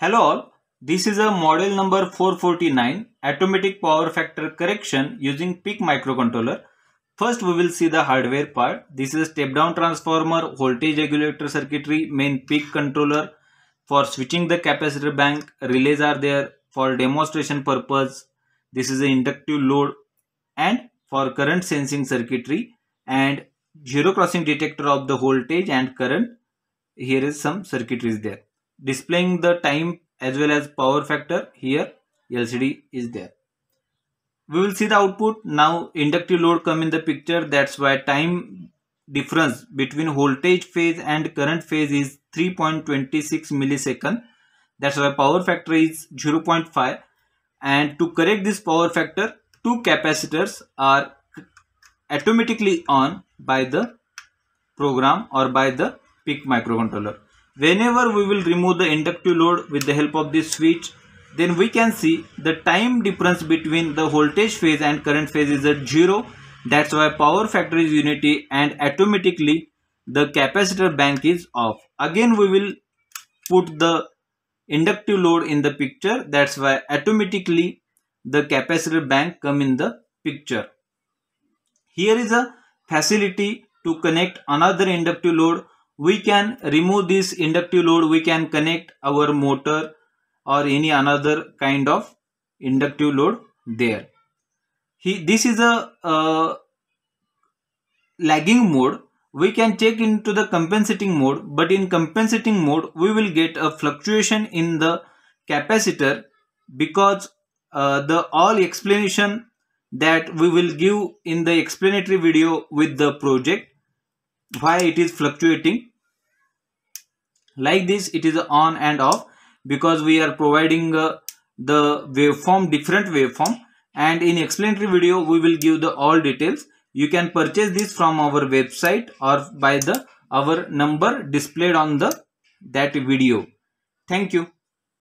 Hello all, this is a model number 449 automatic power factor correction using PIC microcontroller. First we will see the hardware part. This is a step down transformer, voltage regulator circuitry, main PIC controller. For switching the capacitor bank, relays are there for demonstration purpose. This is an inductive load and for current sensing circuitry and zero crossing detector of the voltage and current. Here is some circuitries there displaying the time as well as power factor here LCD is there. We will see the output now inductive load come in the picture that's why time difference between voltage phase and current phase is 3.26 millisecond that's why power factor is 0.5 and to correct this power factor two capacitors are automatically on by the program or by the PIC microcontroller whenever we will remove the inductive load with the help of this switch then we can see the time difference between the voltage phase and current phase is at zero that's why power factor is unity and automatically the capacitor bank is off again we will put the inductive load in the picture that's why automatically the capacitor bank come in the picture here is a facility to connect another inductive load we can remove this inductive load we can connect our motor or any another kind of inductive load there he this is a uh, lagging mode we can check into the compensating mode but in compensating mode we will get a fluctuation in the capacitor because uh, the all explanation that we will give in the explanatory video with the project why it is fluctuating like this it is on and off because we are providing uh, the waveform different waveform and in explanatory video we will give the all details you can purchase this from our website or by the our number displayed on the that video thank you